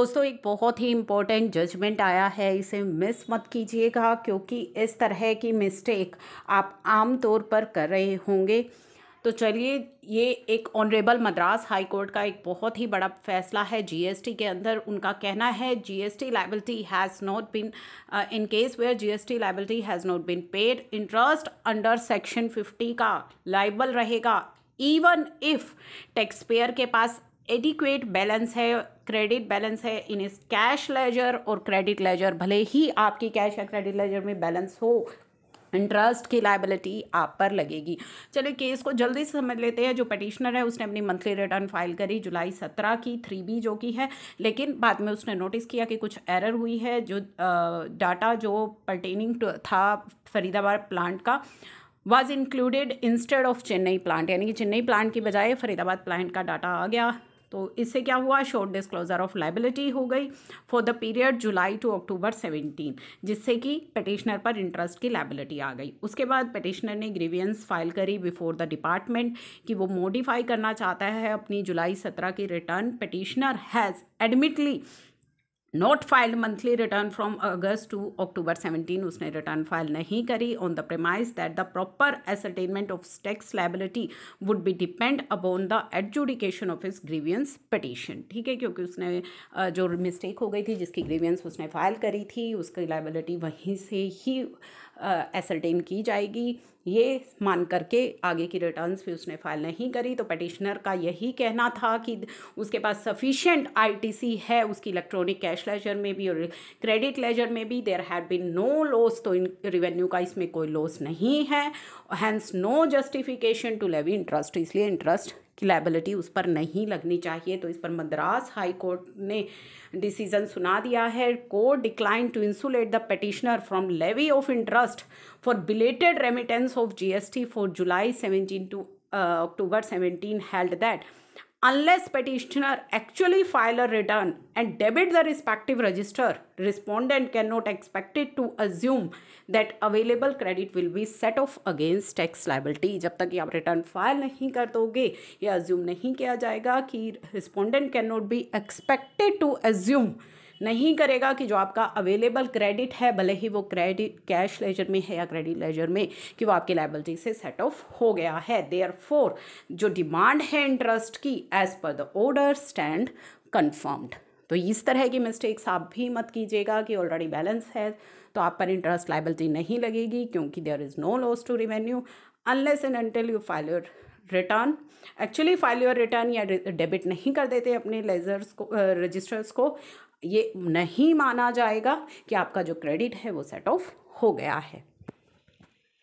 दोस्तों एक बहुत ही इम्पॉर्टेंट जजमेंट आया है इसे मिस मत कीजिएगा क्योंकि इस तरह की मिस्टेक आप आम तौर पर कर रहे होंगे तो चलिए ये एक ऑनरेबल मद्रास हाई कोर्ट का एक बहुत ही बड़ा फैसला है जीएसटी के अंदर उनका कहना है GST liability has not been in case where GST liability has not been paid interest under section 50 का लाइबल रहेगा इवन इफ़ टैक्स पेयर के पास एडिक्वेट बैलेंस है क्रेडिट बैलेंस है इन इस कैश लेजर और क्रेडिट लेजर भले ही आपकी कैश या क्रेडिट लेजर में बैलेंस हो इंटरेस्ट की लाइबिलिटी आप पर लगेगी चलिए केस को जल्दी से समझ लेते हैं जो पटिशनर है उसने अपनी मंथली रिटर्न फाइल करी जुलाई सत्रह की थ्री बी जो की है लेकिन बाद में उसने नोटिस किया कि कुछ एरर हुई है जो डाटा जो पर्टेनिंग था फरीदाबाद प्लांट का was included instead of Chennai plant यानी कि चेन्नई प्लांट की बजाय फरीदाबाद प्लांट का डाटा आ गया तो इससे क्या हुआ शॉर्ट डिस्क्लोजर ऑफ लाइबिलिटी हो गई for the period July to October seventeen जिससे कि पटिशनर पर इंटरेस्ट की लाइबिलिटी आ गई उसके बाद पटिशनर ने ग्रीवियंस फाइल करी बिफोर द डिपार्टमेंट कि वो मॉडिफाई करना चाहता है अपनी जुलाई सत्रह की return petitioner has admittedly not filed monthly return from August to October seventeen उसने रिटर्न फाइल नहीं करी on the promise that the proper ascertainment of tax liability would be depend upon the adjudication of is grievance petition ठीक है क्योंकि उसने जो mistake हो गई थी जिसकी ग्रीवियंस उसने फाइल करी थी उसकी लाइबिलिटी वहीं से ही एसरटेन की जाएगी ये मान करके आगे की रिटर्न्स भी उसने फाइल नहीं करी तो पटिशनर का यही कहना था कि उसके पास सफिशेंट आईटीसी है उसकी इलेक्ट्रॉनिक कैश लेजर में भी और क्रेडिट लेजर में भी there had been no loss तो इन रिवेन्यू का इसमें कोई लॉस नहीं है hence no justification to levy interest इसलिए इंटरेस्ट की लाइबिलिटी उस पर नहीं लगनी चाहिए तो इस पर मद्रास हाई कोर्ट ने डिसीजन सुना दिया है court decline to insulate the petitioner from levy of interest for belated remittance of GST for July seventeen to October seventeen held that unless petitioner actually file a return and debit the respective register, respondent cannot expect it to assume that available credit will be set off against tax liability. जब तक कि आप return file नहीं कर दोगे ये assume नहीं किया जाएगा कि respondent cannot be expected to assume. नहीं करेगा कि जो आपका अवेलेबल क्रेडिट है भले ही वो क्रेडिट कैश लेजर में है या क्रेडिट लेजर में कि वो आपकी लाइबिलिटी से सेट ऑफ हो गया है देयर फोर जो डिमांड है इंटरेस्ट की as per the order stand confirmed तो इस तरह की मिस्टेक्स आप भी मत कीजिएगा कि ऑलरेडी बैलेंस है तो आप पर इंटरेस्ट लाइबिलिटी नहीं लगेगी क्योंकि there is no loss to revenue unless and until you file your return actually file your return या डेबिट नहीं कर देते अपने लेजर्स को रजिस्टर्स uh, को ये नहीं माना जाएगा कि आपका जो क्रेडिट है वो सेट ऑफ हो गया है